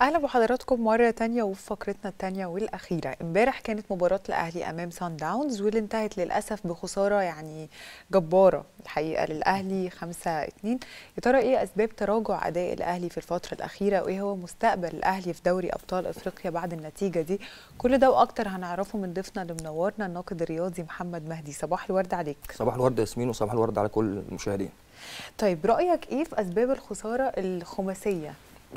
اهلا بحضراتكم مره تانية وفي فقرتنا التانية والاخيره امبارح كانت مباراه الاهلي امام سان داونز واللي انتهت للاسف بخساره يعني جباره الحقيقه للاهلي 5 2 يا ترى ايه اسباب تراجع اداء الاهلي في الفتره الاخيره وايه هو مستقبل الاهلي في دوري ابطال افريقيا بعد النتيجه دي كل ده واكتر هنعرفه من ضيفنا اللي منورنا الناقد الرياضي محمد مهدي صباح الورد عليك صباح الورد ياسمين وصباح الورد على كل المشاهدين طيب رايك ايه في اسباب الخساره الخماسيه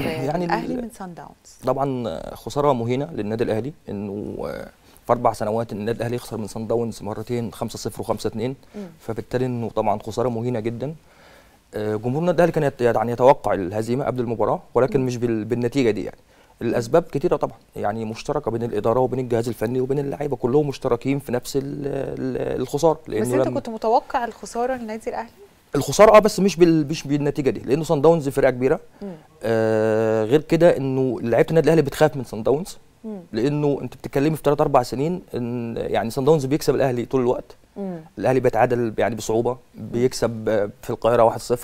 إيه، آه، يعني الاهلي من سان داونز طبعا خساره مهينه للنادي الاهلي انه آه، في اربع سنوات النادي الاهلي يخسر من سان داونز مرتين 5-0 و5-2 فبالتالي انه طبعا خساره مهينه جدا آه، جمهور النادي الاهلي كان يعني, يعني يتوقع الهزيمه قبل المباراه ولكن مش بالنتيجه دي يعني الاسباب كتيره طبعا يعني مشتركه بين الاداره وبين الجهاز الفني وبين اللعيبه كلهم مشتركين في نفس الخساره لانه بس انت كنت متوقع الخساره للنادي الاهلي الخساره اه بس مش بال... مش بالنتيجه دي لانه سان داونز فرقه كبيره آه غير كده انه لعيبه النادي الاهلي بتخاف من سان داونز لانه انت بتتكلمي في ثلاث اربع سنين ان يعني سان داونز بيكسب الاهلي طول الوقت مم. الاهلي بيتعادل يعني بصعوبه بيكسب في القاهره 1-0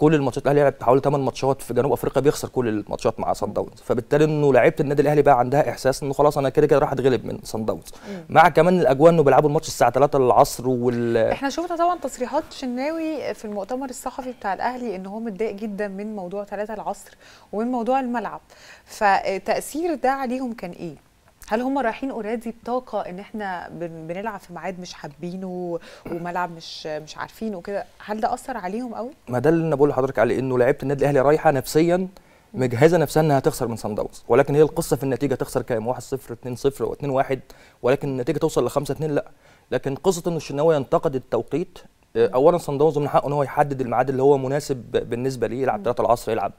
كل الماتشات الاهلي لعب حوالي 8 ماتشات في جنوب افريقيا بيخسر كل الماتشات مع صن داونز فبالتالي انه لعيبه النادي الاهلي بقى عندها احساس انه خلاص انا كده كده راح اتغلب من صن داونز مع كمان الاجواء انه بيلعبوا الماتش الساعه 3 العصر وال احنا شفنا طبعا تصريحات شناوي في المؤتمر الصحفي بتاع الاهلي ان هو متضايق جدا من موضوع 3 العصر ومن موضوع الملعب فتاثير ده عليهم كان ايه هل هم رايحين اوريدي بطاقه ان احنا بنلعب في ميعاد مش حابينه وملعب مش مش عارفينه وكده هل ده اثر عليهم قوي ما ده اللي انا بقول لحضرتك عليه انه لعيبه النادي الاهلي رايحه نفسيا مجهزه نفسها انها تخسر من سان داونز ولكن هي القصه في النتيجه تخسر كام 1-0 2-0 و 2-1 ولكن النتيجه توصل ل 5-2 لا لكن قصه ان الشناوي ينتقد التوقيت آه، اولا صن داونز من حقه ان هو يحدد الميعاد اللي هو مناسب بالنسبه ليه يلعب 3 العصر يلعب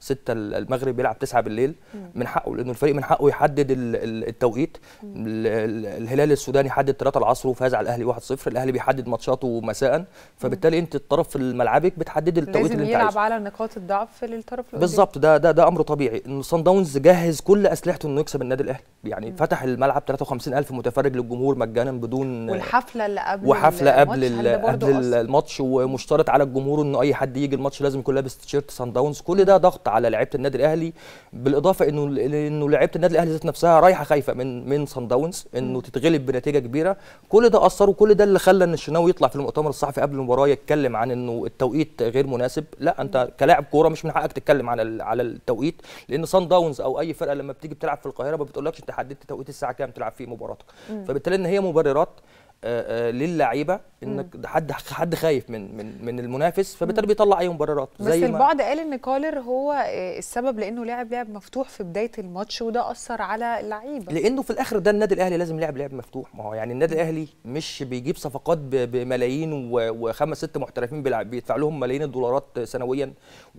6 المغرب يلعب 9 بالليل من حقه لانه الفريق من حقه يحدد التوقيت الهلال السوداني حدد 3 العصر وفاز على الاهلي 1-0 الاهلي بيحدد ماتشاته مساء فبالتالي انت الطرف في ملعبك بتحدد التوقيت اللي انت عايزه يلعب على نقاط الضعف للطرف الاخر بالظبط ده ده ده امر طبيعي ان صن داونز جهز كل اسلحته انه يكسب النادي الاهلي يعني مم. فتح الملعب 53000 متفرج للجمهور مجانا بدون والحفله اللي قبل وحفله قبل قبل الماتش ومشترط على الجمهور انه اي حد يجي الماتش لازم يكون لابس تيشيرت سان داونز كل ده ضغط على لعيبه النادي الاهلي بالاضافه انه انه لعيبه النادي الاهلي ذات نفسها رايحه خايفه من من سان داونز انه تتغلب بنتيجه كبيره كل ده اثر وكل ده اللي خلى ان الشناوي يطلع في المؤتمر الصحفي قبل المباراه يتكلم عن انه التوقيت غير مناسب لا انت كلاعب كوره مش من حقك تتكلم على على التوقيت لان سان داونز او اي فرقه لما بتيجي بتلعب في القاهره ما بتقولكش انت حددت توقيت الساعه كام تلعب فيه مباراتك فبالتالي ان هي مبررات آه، آه، للعيبه انك حد حد خايف من من من المنافس فبالتالي بيطلع اي مبررات زي بس البعض ما قال ان كولر هو آه، السبب لانه لعب لعب مفتوح في بدايه الماتش وده اثر على اللعيبه لانه في الاخر ده النادي الاهلي لازم لعب لعب مفتوح ما هو يعني النادي الاهلي مش بيجيب صفقات بملايين وخمس ست محترفين بيدفع لهم ملايين الدولارات سنويا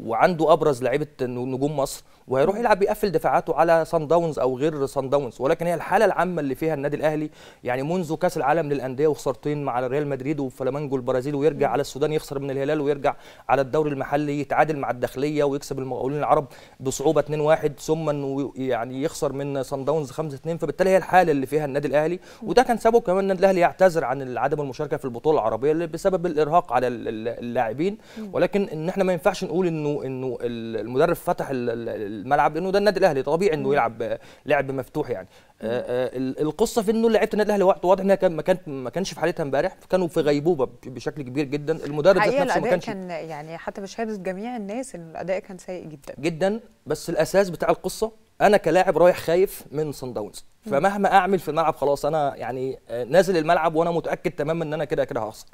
وعنده ابرز لعيبه نجوم مصر وهيروح يلعب بيقفل دفاعاته على سان داونز او غير سان داونز ولكن هي الحاله العامه اللي فيها النادي الاهلي يعني منذ كاس العالم للانديه الانديه وخسارتين مع ريال مدريد وفلامنجو البرازيل ويرجع على السودان يخسر من الهلال ويرجع على الدوري المحلي يتعادل مع الداخليه ويكسب المقاولين العرب بصعوبه 2-1 ثم انه يعني يخسر من صن داونز 5-2 فبالتالي هي الحاله اللي فيها النادي الاهلي وده كان سببه كمان النادي الاهلي يعتذر عن عدم المشاركه في البطوله العربيه بسبب الارهاق على اللاعبين ولكن ان احنا ما ينفعش نقول انه انه المدرب فتح الملعب لانه ده النادي الاهلي طبيعي انه يلعب لعب مفتوح يعني آه، آه، القصه في انه لعيبه النادي الاهلي واضح انها ما كانت ما كانش في حالتها امبارح كانوا في غيبوبه بشكل كبير جدا المدرب ذات نفسه ما كانش كان يعني حتى بشهاده جميع الناس ان الاداء كان سيء جدا جدا بس الاساس بتاع القصه انا كلاعب رايح خايف من صن داونز فمهما اعمل في الملعب خلاص انا يعني آه، نازل الملعب وانا متاكد تماما ان انا كده كده هخسر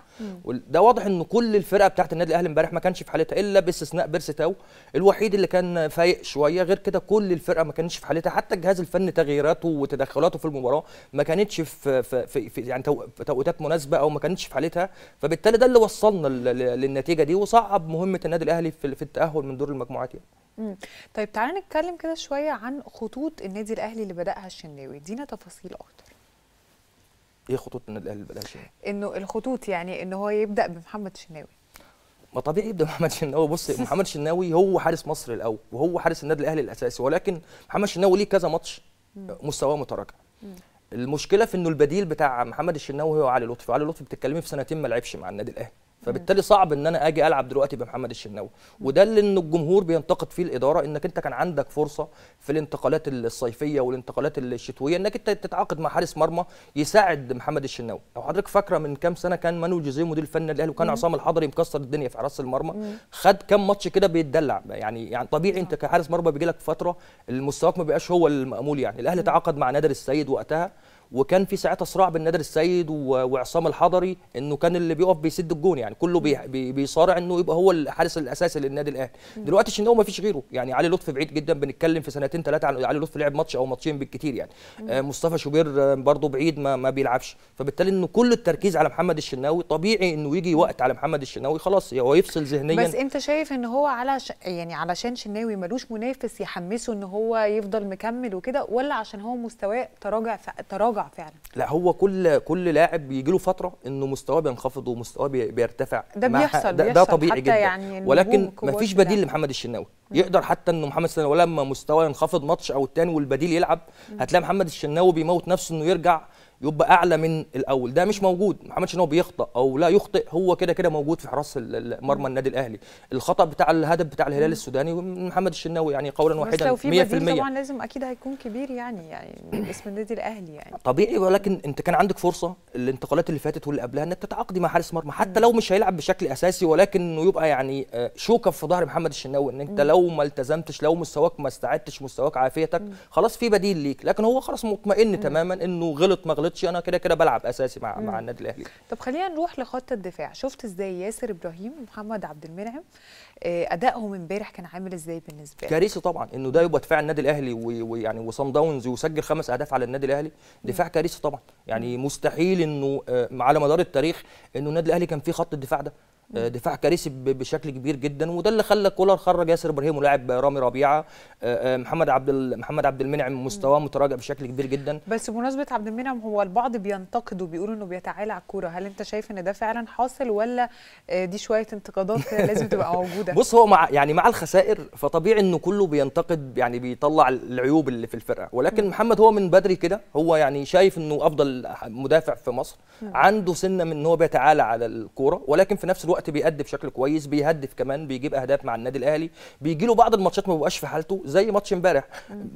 وده واضح ان كل الفرقه بتاعه النادي الاهلي امبارح ما كانش في حالتها الا باستثناء بيرس تاو الوحيد اللي كان فايق شويه غير كده كل الفرقه ما كانتش في حالتها حتى الجهاز الفني تغييراته وتدخلاته في المباراه ما كانتش في, في, في, في يعني توقيتات مناسبه او ما كانتش في حالتها فبالتالي ده اللي وصلنا للنتيجه دي وصعب مهمه النادي الاهلي في التاهل من دور المجموعات يعني. طيب تعالى نتكلم كده شويه عن خطوط النادي الاهلي اللي بداها الشناوي ادينا تفاصيل اكتر ايه خطوط النادي الاهلي اللي بداها الشناوي انه الخطوط يعني ان هو يبدا بمحمد الشناوي ما طبيعي يبدا محمد الشناوي بص محمد الشناوي هو حارس مصر الاول وهو حارس النادي الاهلي الاساسي ولكن محمد الشناوي ليه كذا ماتش مستواه متراجع المشكله في انه البديل بتاع محمد الشناوي هو علي لطفي وعلي لطفي بتتكلمي في سنتين ما لعبش مع النادي الاهلي فبالتالي صعب ان انا اجي العب دلوقتي بمحمد الشناوي وده اللي ان الجمهور بينتقد فيه الاداره انك انت كان عندك فرصه في الانتقالات الصيفيه والانتقالات الشتويه انك انت تتعاقد مع حارس مرمى يساعد محمد الشناوي لو حضرتك فاكره من كام سنه كان مانو جوزيه مدير الفن الاهلي وكان عصام الحضري مكسر الدنيا في حراس المرمى خد كام ماتش كده بيتدلع يعني يعني طبيعي انت كحارس مرمى بيجي لك فتره المستواك ما بيبقاش هو المامول يعني الاهلي تعاقد مع نادر السيد وقتها وكان في ساعتها صراع بين نادر السيد وعصام الحضري انه كان اللي بيقف بيسد الجون يعني كله بي بيصارع انه يبقى هو الحارس الاساسي للنادي الاهلي دلوقتي الشناوي ما فيش غيره يعني علي لطفي بعيد جدا بنتكلم في سنتين ثلاثه عن علي لطفي لعب ماتش او ماتشين بالكثير يعني آه مصطفى شوبير آه، برضه بعيد ما, ما بيلعبش فبالتالي انه كل التركيز على محمد الشناوي طبيعي انه يجي وقت على محمد الشناوي خلاص هو يفصل ذهنيا بس انت شايف ان هو على ش... يعني علشان شناوي ملوش منافس يحمسه ان هو يفضل مكمل وكده ولا عشان هو مستواه تراجع ف... تراجع فعلا لا هو كل كل لاعب بيجي له فتره انه مستواه بينخفض ومستواه بيرتفع ده بيحصل ده, ده طبيعي حتى جدا يعني ولكن مفيش بديل ده. لمحمد الشناوي يقدر حتى انه محمد الشناوي لما مستواه ينخفض ماتش او الثاني والبديل يلعب هتلاقي محمد الشناوي بيموت نفسه انه يرجع يبقى اعلى من الاول ده مش موجود محمد عملش بيخطا او لا يخطئ هو كده كده موجود في حراس مرمى النادي الاهلي الخطا بتاع الهدف بتاع الهلال السوداني محمد الشناوي يعني قولا واحدا 100% لو في بديل طبعا لازم اكيد هيكون كبير يعني يعني اسم النادي الاهلي يعني طبيعي ولكن انت كان عندك فرصه الانتقالات اللي فاتت واللي قبلها انك تتعاقدي مع حارس مرمى حتى لو مش هيلعب بشكل اساسي ولكن انه يبقى يعني آه، شوكه في ظهر محمد الشناوي ان انت لو ما التزمتش لو مستواك ما استعدتش مستواك عافيتك خلاص في بديل ليك لكن هو خلاص مطمئن تماما انه غلط ما غلط غلطش انا كده كده بلعب اساسي مع مم. مع النادي الاهلي طب خلينا نروح لخط الدفاع شفت ازاي ياسر ابراهيم ومحمد عبد المنعم آه، ادائهم امبارح كان عامل ازاي بالنسبه لك كارثي طبعا انه ده يبقى دفاع النادي الاهلي ويعني وصن داونز ويسجل خمس اهداف على النادي الاهلي دفاع كارثي طبعا يعني مستحيل انه آه، على مدار التاريخ انه النادي الاهلي كان فيه خط الدفاع ده آه، دفاع كارثي بشكل كبير جدا وده اللي خلى كولر خرج ياسر ابراهيم ولاعب رامي ربيعه آه، آه، محمد عبد محمد عبد المنعم مستواه متراجع بشكل كبير جدا بس بمناسبه عبد المنعم هو البعض بينتقد وبيقول انه بيتعالى على الكوره هل انت شايف ان ده فعلا حاصل ولا دي شويه انتقادات لازم تبقى موجوده بص هو مع يعني مع الخسائر فطبيعي انه كله بينتقد يعني بيطلع العيوب اللي في الفرقه ولكن محمد هو من بدري كده هو يعني شايف انه افضل مدافع في مصر عنده سنه من ان هو بيتعالى على الكوره ولكن في نفس الوقت الوقت بيأدي بشكل كويس بيهدف كمان بيجيب اهداف مع النادي الاهلي بيجي له بعض الماتشات ما بيبقاش في حالته زي ماتش امبارح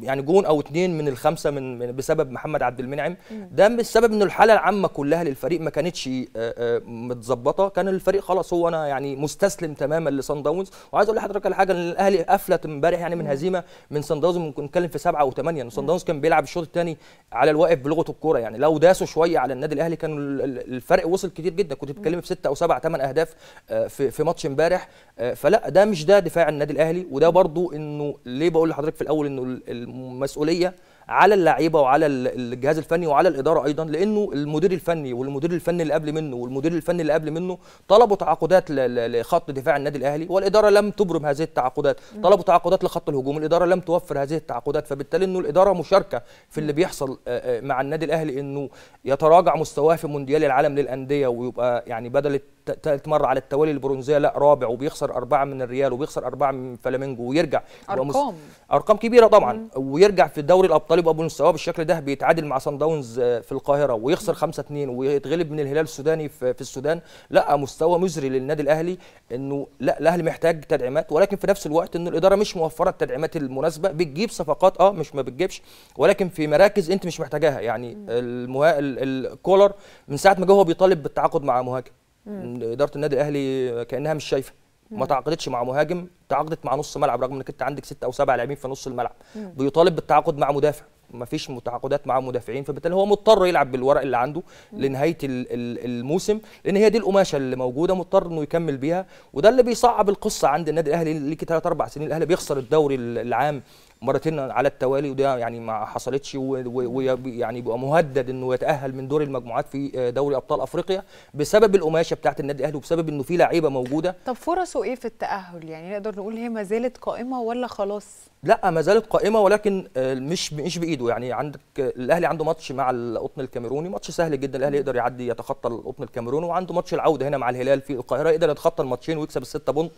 يعني جون او اتنين من الخمسه من, من بسبب محمد عبد المنعم ده بسبب ان الحاله العامه كلها للفريق ما كانتش آه، آه، متظبطه كان الفريق خلاص هو انا يعني مستسلم تماما لصن داونز وعايز اقول لحضرتك على حاجه ان الاهلي قفلت امبارح يعني من هزيمه من صن داونز ممكن نتكلم في سبعه او ثمانيه يعني صن داونز كان بيلعب الشوط الثاني على الواقف بلغه الكوره يعني لو داسوا شويه على النادي الاهلي كان الفرق وصل كتير جدا كنت بتتكلمي في سته او سبعه ثمان اهداف آه، في في ماتش امبارح آه، فلا ده مش ده دفاع النادي الاهلي وده برضو انه ليه بقول لحضرتك في الاول انه المسؤوليه على اللعيبه وعلى الجهاز الفني وعلى الاداره ايضا لانه المدير الفني والمدير الفني اللي قبل منه والمدير الفني اللي قبل منه طلبوا تعاقدات لخط دفاع النادي الاهلي والاداره لم تبرم هذه التعاقدات طلبوا تعاقدات لخط الهجوم الاداره لم توفر هذه التعاقدات فبالتالي انه الاداره مشاركه في اللي بيحصل آه، آه، مع النادي الاهلي انه يتراجع مستواه في مونديال العالم للانديه ويبقى يعني بدل ثالث مره على التوالي البرونزيه لا رابع وبيخسر اربعه من الريال وبيخسر اربعه من فلامينجو ويرجع ارقام ومس... ارقام كبيره طبعا ويرجع في دوري الابطال طالب ابو مستواه بالشكل ده بيتعادل مع سان آه، داونز في القاهره ويخسر 5 2 ويتغلب من الهلال السوداني في السودان لا مستوى مزري للنادي الاهلي انه لا الاهلي محتاج تدعيمات ولكن في نفس الوقت انه الاداره مش موفره التدعيمات المناسبه بتجيب صفقات اه مش ما بتجيبش ولكن في مراكز انت مش محتاجاها يعني المها... الكولر من ساعه ما جه هو بيطالب بالتعاقد مع مهاجم اداره النادي الاهلي كانها مش شايفه ما نعم. تعاقدتش مع مهاجم تعاقدت مع نص ملعب رغم انك انت عندك ست او سبع لاعبين في نص الملعب نعم. بيطالب بالتعاقد مع مدافع ما فيش متعاقدات مع مدافعين فبالتالي هو مضطر يلعب بالورق اللي عنده نعم. لنهايه الموسم لان هي دي القماشه اللي موجوده مضطر انه يكمل بيها وده اللي بيصعب القصه عند النادي الاهلي ليك ثلاث اربع سنين الاهلي بيخسر الدوري العام مرتين على التوالي وده يعني ما حصلتش ويعني بيبقى مهدد انه يتاهل من دور المجموعات في آه، دوري ابطال افريقيا بسبب القماشه بتاعه النادي الاهلي وبسبب انه في لعيبه موجوده طب فرصه ايه في التاهل يعني نقدر نقول هي ما زالت قائمه ولا خلاص لا ما زالت قائمه ولكن آه، مش مش بايده يعني عندك الاهلي عنده ماتش مع القطن الكاميروني ماتش سهل جدا الاهلي يقدر يعدي يتخطى القطن الكاميروني وعنده ماتش العوده هنا مع الهلال في القاهره يقدر يتخطى الماتشين ويكسب السته بونت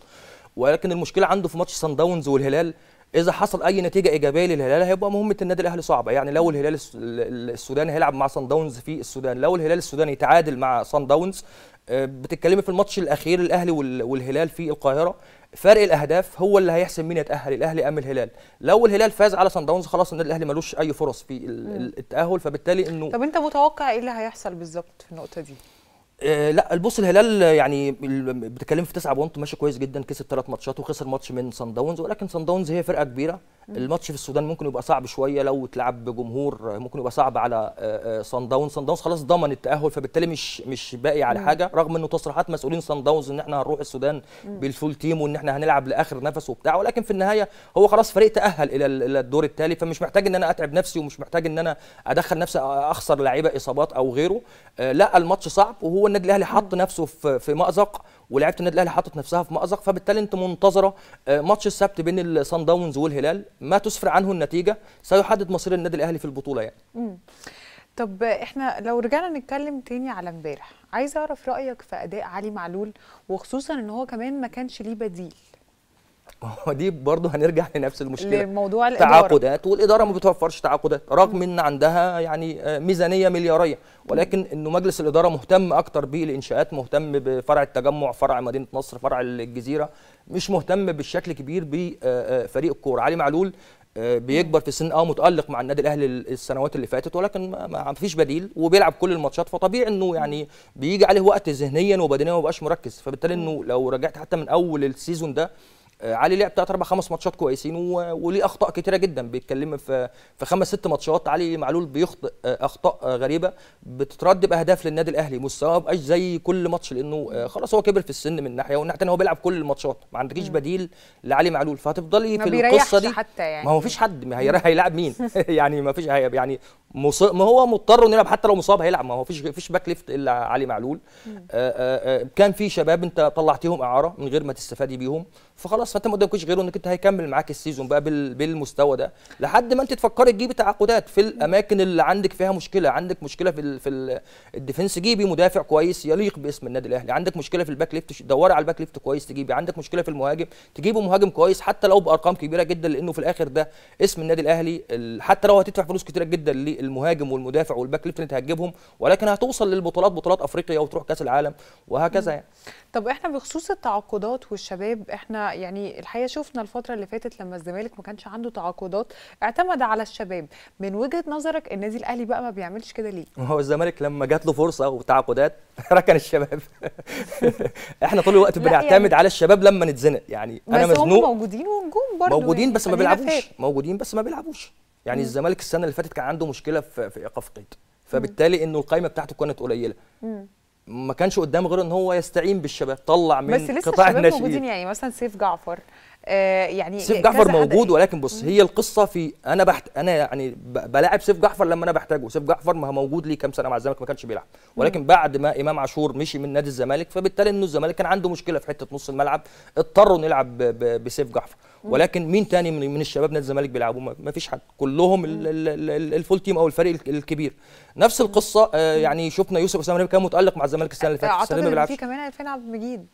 ولكن المشكله عنده في ماتش سان داونز والهلال اذا حصل اي نتيجه ايجابيه للهلال هيبقى مهمه النادي الاهلي صعبه يعني لو الهلال السوداني هيلعب مع صن داونز في السودان لو الهلال السوداني تعادل مع صن داونز آه، بتتكلمي في الماتش الاخير الاهلي والهلال في القاهره فرق الاهداف هو اللي هيحسم مين يتاهل الاهلي ام الهلال لو الهلال فاز على صن داونز خلاص النادي الاهلي ملوش اي فرص في التاهل فبالتالي انه طب انت متوقع ايه اللي هيحصل بالظبط في النقطه دي آه، لا البص الهلال يعني بتتكلم في تسعة بونت ماشي كويس جدا كسب ثلاث ماتشات وخسر ماتش من سان داونز ولكن سان داونز هي فرقه كبيره الماتش في السودان ممكن يبقى صعب شويه لو اتلعب بجمهور آه، ممكن يبقى صعب على آه، سان داونز سان داونز خلاص ضمن التاهل فبالتالي مش مش باقي على حاجه رغم انه تصريحات مسؤولين سان داونز ان احنا هنروح السودان بالفول تيم وان احنا هنلعب لاخر نفس وبتاع ولكن في النهايه هو خلاص فريق تاهل الى الى الدور التالي فمش محتاج ان انا اتعب نفسي ومش محتاج ان انا ادخل نفسي اخسر لعيبه اصابات او غيره لا الماتش صعب وهو النادي الاهلي حط نفسه في في مازق ولعيبه النادي الاهلي حطت نفسها في مازق فبالتالي انت منتظره آه، ماتش السبت بين الصن داونز والهلال ما تسفر عنه النتيجه سيحدد مصير النادي الاهلي في البطوله يعني مم. طب احنا لو رجعنا نتكلم تاني على امبارح عايزه اعرف رايك في اداء علي معلول وخصوصا ان هو كمان ما كانش ليه بديل هو دي برضه هنرجع لنفس المشكله لموضوع الإدارة. تعاقدات والاداره ما بتوفرش تعاقدات رغم ان عندها يعني آه، ميزانيه ملياريه ولكن انه مجلس الاداره مهتم اكتر بالانشاءات مهتم بفرع التجمع فرع مدينه نصر فرع الجزيره مش مهتم بالشكل كبير بفريق آه، آه، الكوره علي معلول بيكبر في السن اه متالق مع النادي الاهلي السنوات اللي فاتت ولكن ما فيش بديل وبيلعب كل الماتشات فطبيعي انه يعني بيجي عليه وقت ذهنيا وبدنيا ما بقاش مركز فبالتالي انه لو رجعت حتى من اول السيزون ده آه، علي لعب ثلاث اربع خمس ماتشات كويسين وليه اخطاء كتيره جدا بيتكلم في في خمس ست ماتشات علي معلول بيخطئ آه، اخطاء غريبه بتترد باهداف للنادي الاهلي مستواه مبقاش زي كل ماتش لانه آه، خلاص هو كبر في السن من ناحيه والناحيه الثانيه هو بيلعب كل الماتشات ما عندكيش بديل لعلي معلول فهتفضلي في القصه دي حتى يعني. ما هو مفيش حد هيلاعب مين يعني ما فيش يعني مص... ما هو مضطر انه يلعب حتى لو مصاب هيلعب ما هو فيش فيش باك ليفت الا علي معلول آآ آآ آه، آه، آه، كان في شباب انت طلعتيهم اعاره من غير ما تستفادي بيهم فخلاص فانت ما قدامكش غيره انك انت هيكمل معاك السيزون بقى بال... بالمستوى ده لحد ما انت تفكري تجيبي تعاقدات في الاماكن اللي عندك فيها مشكله عندك مشكله في ال... في ال... الديفنس جيبي مدافع كويس يليق باسم النادي الاهلي عندك مشكله في الباك ليفت دوري على الباك ليفت كويس تجيبي عندك مشكله في المهاجم تجيبه مهاجم كويس حتى لو بارقام كبيره جدا لانه في الاخر ده اسم النادي الاهلي حتى لو هتدفع فلوس كتيره جدا المهاجم والمدافع والباك ليفت انت هتجيبهم ولكن هتوصل للبطولات بطولات افريقيا وتروح كاس العالم وهكذا يعني طب احنا بخصوص التعاقدات والشباب احنا يعني الحقيقه شفنا الفتره اللي فاتت لما الزمالك ما كانش عنده تعاقدات اعتمد على الشباب من وجهه نظرك النادي الاهلي بقى ما بيعملش كده ليه هو الزمالك لما جات له فرصه وتعاقدات ركن الشباب احنا طول الوقت بنعتمد يعني على الشباب لما نتزنق يعني انا مزنوق بس هم موجودين ونجوم برضه يعني موجودين بس ما بيلعبوش موجودين بس ما بيلعبوش يعني الزمالك السنه اللي فاتت كان عنده مشكله في ايقاف قيد فبالتالي انه القايمه بتاعته كانت قليله ما كانش قدامه غير ان هو يستعين بالشباب طلع من بس لسه قطاع الناشئين موجودين يعني مثلا سيف جعفر آه، يعني سيف جعفر موجود ولكن بص هي القصه في انا بحت انا يعني بلاعب سيف جعفر لما انا بحتاجه سيف جعفر ما موجود ليه كام سنه مع الزمالك ما كانش بيلعب ولكن بعد ما امام عاشور مشي من نادي الزمالك فبالتالي انه الزمالك كان عنده مشكله في حته نص الملعب اضطروا نلعب بسيف جعفر ولكن مين تاني من, الشباب نادي الزمالك بيلعبوا ما فيش حد كلهم الفول تيم او الفريق الكبير نفس القصه آه، يعني شفنا يوسف اسامه كان متالق مع الزمالك السنه اللي فاتت في كمان 2000 عبد المجيد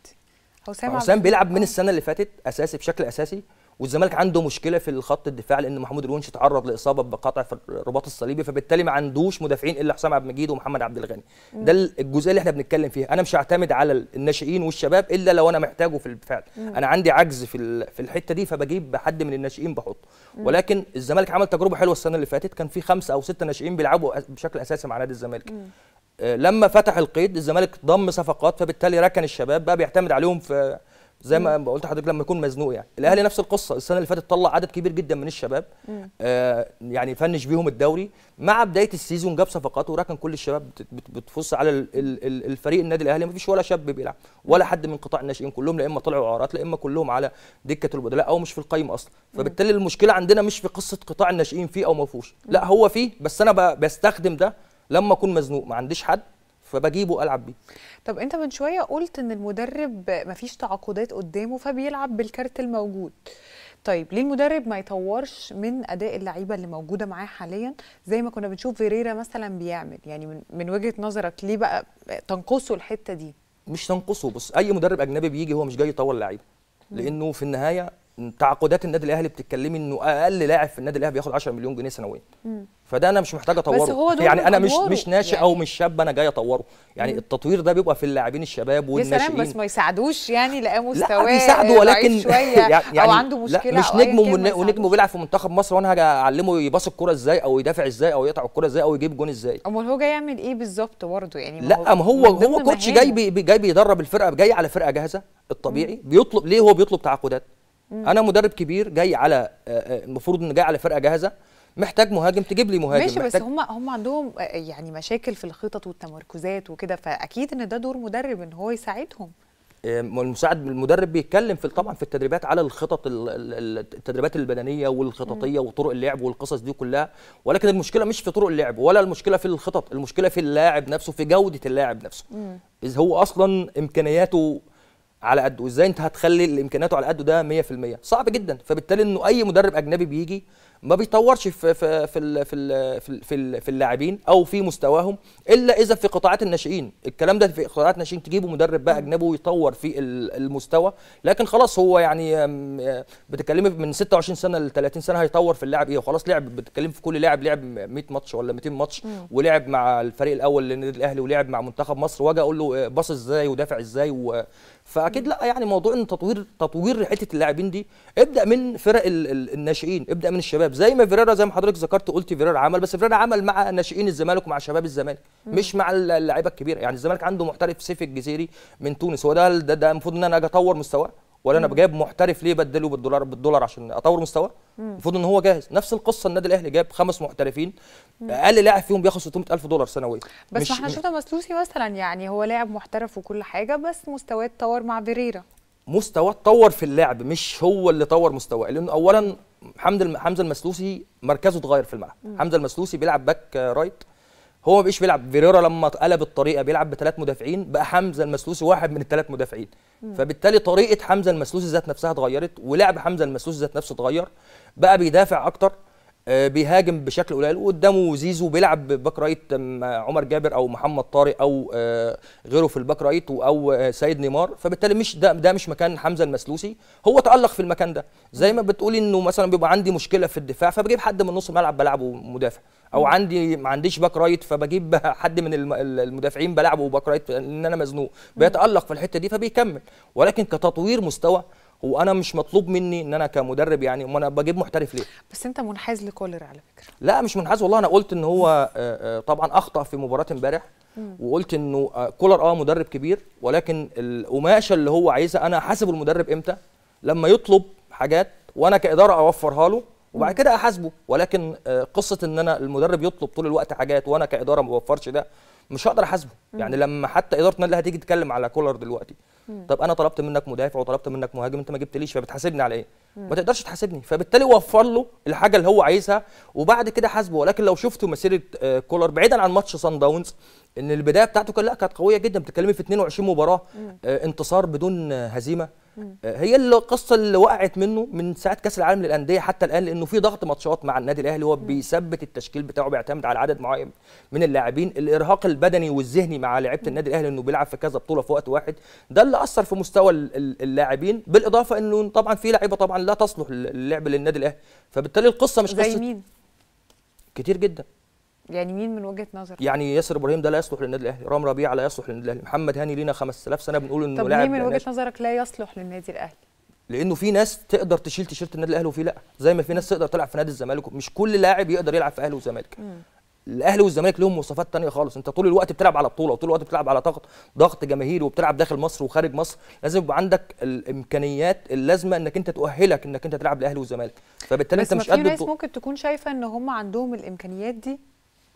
حسام حسام بيلعب من آه. السنه اللي فاتت اساسي بشكل اساسي والزمالك عنده مشكله في الخط الدفاع لان محمود الونش تعرض لاصابه بقطع في الرباط الصليبي فبالتالي ما عندوش مدافعين الا حسام عبد المجيد ومحمد عبد الغني ده الجزئيه اللي احنا بنتكلم فيها انا مش هعتمد على الناشئين والشباب الا لو انا محتاجه في الفعل انا عندي عجز في في الحته دي فبجيب حد من الناشئين بحطه ولكن الزمالك عمل تجربه حلوه السنه اللي فاتت كان في خمسه او سته ناشئين بيلعبوا بشكل اساسي مع نادي الزمالك آه، لما فتح القيد الزمالك ضم صفقات فبالتالي ركن الشباب بقى بيعتمد عليهم في زي ما قلت لحضرتك لما يكون مزنوق يعني الاهلي نفس القصه السنه اللي فاتت طلع عدد كبير جدا من الشباب آه يعني فنش بيهم الدوري مع بدايه السيزون جاب صفقات وركن كل الشباب بتفص على الفريق النادي الاهلي ما فيش ولا شاب بيلعب ولا حد من قطاع الناشئين كلهم لا اما طلعوا اعارات لا اما كلهم على دكه البدلاء او مش في القيم اصلا فبالتالي المشكله عندنا مش في قصه قطاع الناشئين فيه او ما فيهوش لا هو فيه بس انا بستخدم ده لما اكون مزنوق ما عنديش حد فبجيبه العب بيه طب انت من شويه قلت ان المدرب ما فيش تعاقدات قدامه فبيلعب بالكارت الموجود طيب ليه المدرب ما يطورش من اداء اللعيبه اللي موجوده معاه حاليا زي ما كنا بنشوف فيريرا مثلا بيعمل يعني من, من وجهه نظرك ليه بقى تنقصه الحته دي مش تنقصه بص اي مدرب اجنبي بيجي هو مش جاي يطور لعيبه لانه في النهايه تعاقدات النادي الاهلي بتتكلمي انه اقل لاعب في النادي الاهلي بياخد 10 مليون جنيه سنويا فده انا مش محتاج اطوره بس هو دول يعني انا مش مش ناشئ يعني. او مش شاب انا جاي اطوره يعني مم. التطوير ده بيبقى في اللاعبين الشباب والناشئين يا سلام بس ما يساعدوش يعني لقى مستواه لا بيساعده ولكن يعني او يعني عنده مشكله لا مش أو نجم ونجم بيلعب في منتخب مصر وانا هجي اعلمه يباص الكوره ازاي او يدافع ازاي او يقطع الكوره ازاي او يجيب جون ازاي امال هو جاي يعمل ايه بالظبط برضه يعني لا ما هو هو كوتش جاي بي جاي بيدرب الفرقه جاي على فرقه جاهزه الطبيعي بيطلب ليه هو بيطلب تعاقدات انا مدرب كبير جاي على آه، آه، المفروض ان جاي على فرقه جاهزه محتاج مهاجم تجيب لي مهاجم ماشي بس هم هم عندهم آه، يعني مشاكل في الخطط والتمركزات وكده فاكيد ان ده دور مدرب ان هو يساعدهم آه، المساعد المدرب بيتكلم في طبعا في التدريبات على الخطط التدريبات البدنيه والخططيه وطرق اللعب والقصص دي كلها ولكن المشكله مش في طرق اللعب ولا المشكله في الخطط المشكله في اللاعب نفسه في جوده اللاعب نفسه اذا هو اصلا امكانياته على قده ازاي انت هتخلي الامكانياته على قده ده 100% صعب جدا فبالتالي انه اي مدرب اجنبي بيجي ما بيطورش في في في في في, في اللاعبين او في مستواهم الا اذا في قطاعات الناشئين الكلام ده في قطاعات الناشئين تجيبوا مدرب بقى اجنبي ويطور في المستوى لكن خلاص هو يعني آه، بتتكلمي من 26 سنه ل 30 سنه هيطور في اللاعب ايه وخلاص لعب بتتكلمي في كل لاعب لعب 100 ماتش ولا 200 ماتش ولعب مع الفريق الاول للنادي الاهلي ولعب مع منتخب مصر واجي اقول له آه، باص ازاي ودافع ازاي و فاكيد لا يعني موضوع ان تطوير تطوير حته اللاعبين دي ابدا من فرق الناشئين ابدا من الشباب زي ما فيريرا زي ما حضرتك ذكرت قلت فيريرا عمل بس فيريرا عمل مع ناشئين الزمالك ومع شباب الزمالك مش مع اللعيبه الكبيره يعني الزمالك عنده محترف سيف الجزيري من تونس هو ده ده المفروض ان انا اجي اطور مستواه ولا انا جايب محترف ليه بدله بالدولار بالدولار عشان اطور مستواه المفروض ان هو جاهز نفس القصه النادي الاهلي جاب خمس محترفين اقل لاعب فيهم بياخد 600000 دولار سنويا بس احنا شفنا مسلوسي مثلا يعني هو لاعب محترف وكل حاجه بس مستواه اتطور مع فيريرا مستواه اتطور في اللعب مش هو اللي طور مستواه لانه اولا حمد حمزه المسلوسي مركزه اتغير في الملعب حمزه المسلوسي بيلعب باك رايت هو ما بيلعب فيريرا لما قلب الطريقه بيلعب بثلاث مدافعين بقى حمزه المسلوسي واحد من الثلاث مدافعين فبالتالي طريقه حمزه المسلوسي ذات نفسها اتغيرت ولعب حمزه المسلوسي ذات نفسه اتغير بقى بيدافع اكتر آه، بيهاجم بشكل قليل وقدامه زيزو بيلعب باك رايت عمر جابر او محمد طارق او آه، غيره في الباك رايت او آه، سيد نيمار فبالتالي مش ده, ده مش مكان حمزه المسلوسي هو تالق في المكان ده زي ما بتقول انه مثلا بيبقى عندي مشكله في الدفاع فبجيب حد من نص الملعب بلعبه مدافع او عندي ما عنديش باك رايت فبجيب حد من المدافعين بلعبه باك رايت لان انا مزنوق بيتالق في الحته دي فبيكمل ولكن كتطوير مستوى وانا مش مطلوب مني ان انا كمدرب يعني امال انا بجيب محترف ليه بس انت منحاز لكولر على فكره لا مش منحاز والله انا قلت ان هو آه، آه، طبعا اخطا في مباراه امبارح وقلت انه آه، كولر اه مدرب كبير ولكن القماشه اللي هو عايزها انا حاسب المدرب امتى لما يطلب حاجات وانا كاداره اوفرها له وبعد كده احاسبه ولكن آه، قصه ان انا المدرب يطلب طول الوقت حاجات وانا كاداره ما بوفرش ده مش هقدر احاسبه يعني لما حتى اداره النادي هتيجي تتكلم على كولر دلوقتي طب انا طلبت منك مدافع وطلبت منك مهاجم انت ما جبتليش فبتحاسبني على ايه ما تقدرش تحاسبني فبالتالي وفر له الحاجه اللي هو عايزها وبعد كده حاسبه ولكن لو شفتوا مسيره آه، كولر بعيدا عن ماتش سان داونز ان البدايه بتاعته كان لا كانت قويه جدا بتتكلمي في 22 مباراه آه، انتصار بدون هزيمه آه، هي القصه اللي وقعت منه من ساعه كاس العالم للانديه حتى الان لانه في ضغط ماتشات مع النادي الاهلي هو بيثبت التشكيل بتاعه بيعتمد على عدد معين من اللاعبين الارهاق البدني والذهني مع لعيبه النادي الاهلي انه بيلعب في كذا بطوله في وقت واحد ده اللي اثر في مستوى اللاعبين بالاضافه انه طبعا في لعيبه طبعا لا تصلح للعب للنادي الاهلي فبالتالي القصه مش قصه مين؟ كتير جدا يعني مين من وجهه نظرك؟ يعني ياسر ابراهيم ده لا يصلح للنادي الاهلي، رام ربيعه لا يصلح للنادي الاهلي، محمد هاني لينا 5000 سنه بنقول انه لاعب طب مين من وجهه نظرك لا يصلح للنادي الاهلي؟ لانه في ناس تقدر تشيل تيشيرت النادي الاهلي وفي لا، زي ما في ناس تقدر تلعب في نادي الزمالك، مش كل لاعب يقدر يلعب في اهلي وزمالك. الاهلي والزمالك لهم مواصفات تانية خالص انت طول الوقت بتلعب على بطوله وطول الوقت بتلعب على ضغط ضغط جماهيري وبتلعب داخل مصر وخارج مصر لازم يبقى عندك الامكانيات اللازمه انك انت تؤهلك انك انت تلعب الاهلي والزمالك فبالتالي انت مش قد بس في ناس ممكن تكون شايفه ان هم عندهم الامكانيات دي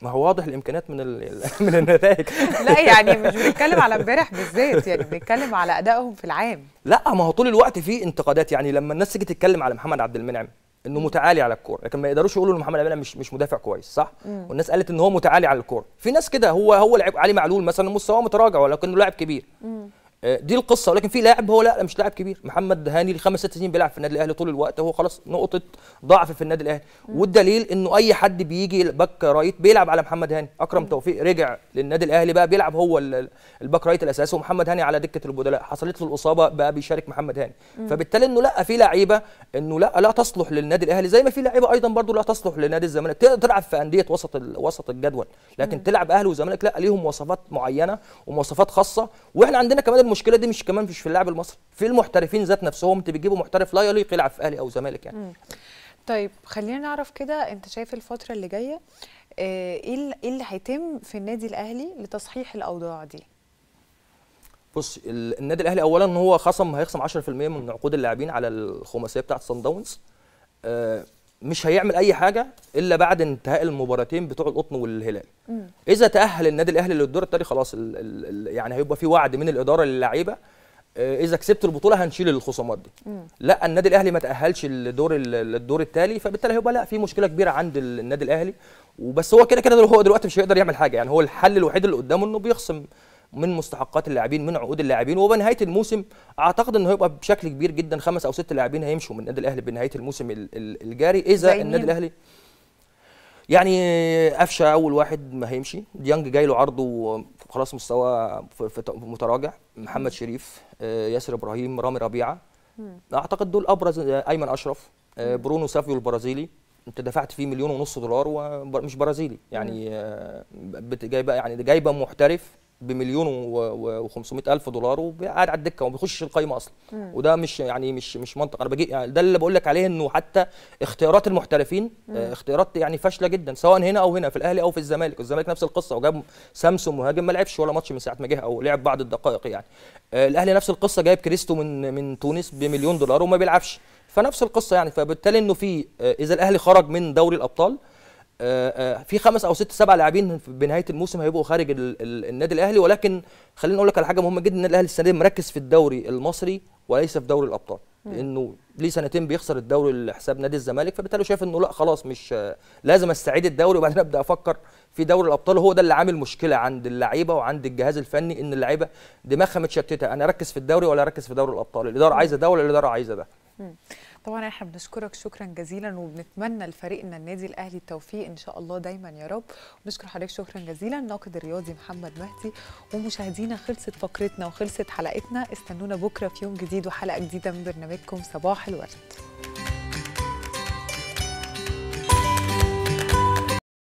ما هو واضح الامكانيات من من النتائج لا يعني مش بنتكلم على امبارح بالذات يعني بنتكلم على ادائهم في العام لا ما هو طول الوقت في انتقادات يعني لما الناس تيجي تتكلم على محمد عبد المنعم انه متعالي على الكوره لكن ما يقدروش يقولوا ان محمد عبد المنعم مش مش مدافع كويس صح مم. والناس قالت ان هو متعالي على الكوره في ناس كده هو هو علي معلول مثلا مستواه متراجع ولكنه لاعب كبير مم. آه، دي القصه ولكن في لاعب هو لا مش لاعب كبير محمد هاني لخمس ست سنين بيلعب في النادي الاهلي طول الوقت هو خلاص نقطه ضعف في النادي الاهلي والدليل انه اي حد بيجي باك رايت بيلعب على محمد هاني اكرم توفيق رجع للنادي الاهلي بقى بيلعب هو الباك رايت الاساسي ومحمد هاني على دكه البدلاء حصلت له الاصابه بقى بيشارك محمد هاني فبالتالي انه لا في لعيبه انه لا لا تصلح للنادي الاهلي زي ما في لعيبه ايضا برضو لا تصلح لنادي الزمالك تقدر تلعب في انديه وسط وسط الجدول لكن تلعب اهلي وزمالك لا ليهم مواصفات معينه ومواصفات خاصه واحنا عندنا كمان المشكله دي مش كمان مش في اللاعب المصري في المحترفين ذات نفسهم انت بتجيبوا محترف لا يليق يلعب في اهلي او زمالك يعني طيب خلينا نعرف كده انت شايف الفتره اللي جايه آه، ايه, ايه اللي هيتم في النادي الاهلي لتصحيح الاوضاع دي بص النادي الاهلي اولا هو خصم هيخصم 10% من عقود اللاعبين على الخماسيه بتاعه سان داونز مش هيعمل اي حاجه الا بعد انتهاء المباراتين بتوع القطن والهلال مم. اذا تاهل النادي الاهلي للدور الثاني خلاص الـ الـ يعني هيبقى في وعد من الاداره للعيبه آه، اذا كسبت البطوله هنشيل الخصومات دي مم. لا النادي الاهلي ما تاهلش للدور الدور التالي فبالتالي هيبقى لا في مشكله كبيره عند النادي الاهلي وبس هو كده كده هو دلوقتي مش هيقدر يعمل حاجه يعني هو الحل الوحيد اللي قدامه انه بيخصم من مستحقات اللاعبين من عقود اللاعبين وبنهايه الموسم اعتقد انه هيبقى بشكل كبير جدا خمس او ست لاعبين هيمشوا من النادي الاهلي بنهايه الموسم الجاري اذا النادي الاهلي يعني قفشه اول واحد ما هيمشي ديانج جاي له عرضه خلاص مستوى متراجع محمد شريف آه، ياسر ابراهيم رامي ربيعه اعتقد دول ابرز آه، ايمن اشرف آه، برونو سافيو البرازيلي انت دفعت فيه مليون ونص دولار ومش برازيلي يعني جايبه يعني جايبه محترف بمليون و500 الف دولار وقاعد على الدكه وما بيخشش القايمه اصلا وده مش يعني مش مش منطق انا بجي يعني ده اللي بقول لك عليه انه حتى اختيارات المحترفين مم. آه، اختيارات يعني فاشله جدا سواء هنا او هنا في الاهلي او في الزمالك الزمالك نفس القصه وجاب سامسون مهاجم ما لعبش ولا ماتش من ساعه ما جه او لعب بعض الدقائق يعني آه، الاهلي نفس القصه جايب كريستو من من تونس بمليون دولار وما بيلعبش فنفس القصه يعني فبالتالي انه في آه، اذا الاهلي خرج من دوري الابطال آه، آه، في خمس او ست سبع لاعبين بنهايه الموسم هيبقوا خارج النادي الاهلي ولكن خليني اقول لك على حاجه مهمه جدا النادي الاهلي السنه دي مركز في الدوري المصري وليس في دوري الابطال لانه ليه سنتين بيخسر الدوري لحساب نادي الزمالك فبالتالي شايف انه لا خلاص مش لازم استعيد الدوري وبعدين ابدا افكر في دوري الابطال وهو ده اللي عامل مشكله عند اللعيبه وعند الجهاز الفني ان اللعيبه دماغها متشتته انا اركز في الدوري ولا اركز في دوري الابطال الاداره عايزه ده ولا الاداره عايزه ده طبعا احنا بنشكرك شكرا جزيلا وبنتمنى لفريقنا النادي الاهلي التوفيق ان شاء الله دايما يا رب ونشكر حضرتك شكرا جزيلا الناقد الرياضي محمد مهدي ومشاهدينا خلصت فقرتنا وخلصت حلقتنا استنونا بكره في يوم جديد وحلقه جديده من برنامجكم صباح الورد